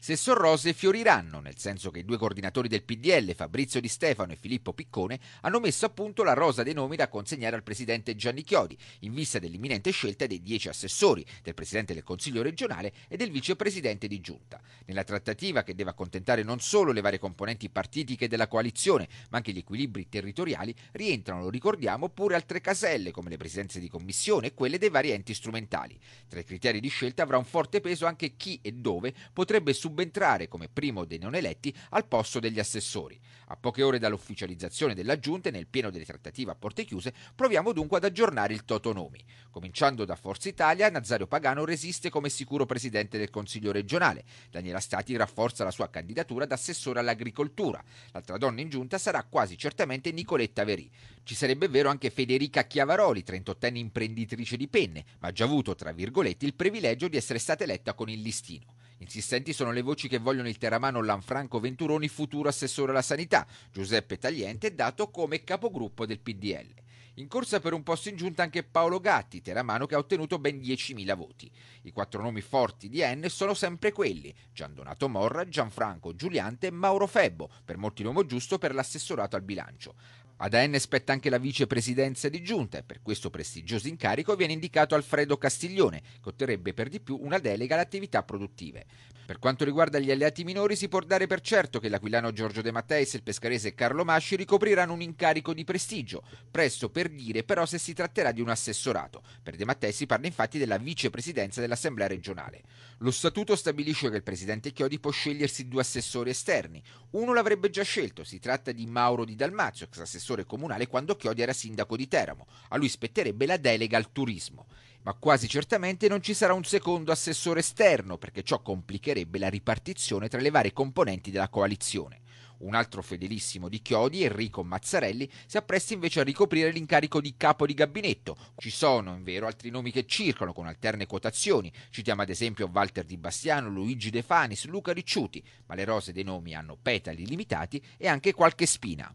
se sorrose fioriranno, nel senso che i due coordinatori del PDL, Fabrizio Di Stefano e Filippo Piccone, hanno messo a punto la rosa dei nomi da consegnare al presidente Gianni Chiodi, in vista dell'imminente scelta dei dieci assessori, del presidente del Consiglio regionale e del vicepresidente di giunta. Nella trattativa che deve accontentare non solo le varie componenti partitiche della coalizione, ma anche gli equilibri territoriali, rientrano, lo ricordiamo, pure altre caselle come le presidenze di commissione e quelle dei vari enti strumentali. Tra i criteri di scelta avrà un forte peso anche chi e dove potrebbe superare subentrare come primo dei non eletti al posto degli assessori. A poche ore dall'ufficializzazione della giunta nel pieno delle trattative a porte chiuse, proviamo dunque ad aggiornare il toto nomi. Cominciando da Forza Italia, Nazario Pagano resiste come sicuro presidente del Consiglio regionale. Daniela Stati rafforza la sua candidatura da assessore all'agricoltura. L'altra donna in giunta sarà quasi certamente Nicoletta Verì. Ci sarebbe vero anche Federica Chiavaroli, 38enne imprenditrice di penne, ma ha già avuto, tra virgolette, il privilegio di essere stata eletta con il listino. Insistenti sono le voci che vogliono il teramano Lanfranco Venturoni futuro assessore alla sanità, Giuseppe Tagliente dato come capogruppo del PDL. In corsa per un posto in giunta anche Paolo Gatti, teramano che ha ottenuto ben 10.000 voti. I quattro nomi forti di N sono sempre quelli: Giandonato Morra, Gianfranco Giuliante e Mauro Febbo, per molti l'uomo giusto per l'assessorato al bilancio. Ad AN spetta anche la vicepresidenza di giunta e per questo prestigioso incarico viene indicato Alfredo Castiglione, che otterrebbe per di più una delega alle attività produttive. Per quanto riguarda gli alleati minori si può dare per certo che l'aquilano Giorgio De Matteis, e il pescarese Carlo Masci ricopriranno un incarico di prestigio, presto per dire però se si tratterà di un assessorato. Per De Matteis si parla infatti della vicepresidenza dell'Assemblea regionale. Lo statuto stabilisce che il presidente Chiodi può scegliersi due assessori esterni. Uno l'avrebbe già scelto, si tratta di Mauro Di Dalmazio, ex assessore assessore comunale quando Chiodi era sindaco di Teramo. A lui spetterebbe la delega al turismo. Ma quasi certamente non ci sarà un secondo assessore esterno, perché ciò complicherebbe la ripartizione tra le varie componenti della coalizione. Un altro fedelissimo di Chiodi, Enrico Mazzarelli, si appresta invece a ricoprire l'incarico di capo di gabinetto. Ci sono, in vero, altri nomi che circolano con alterne quotazioni. Citiamo ad esempio Walter Di Bastiano, Luigi De Fanis, Luca Ricciuti, ma le rose dei nomi hanno petali limitati e anche qualche spina.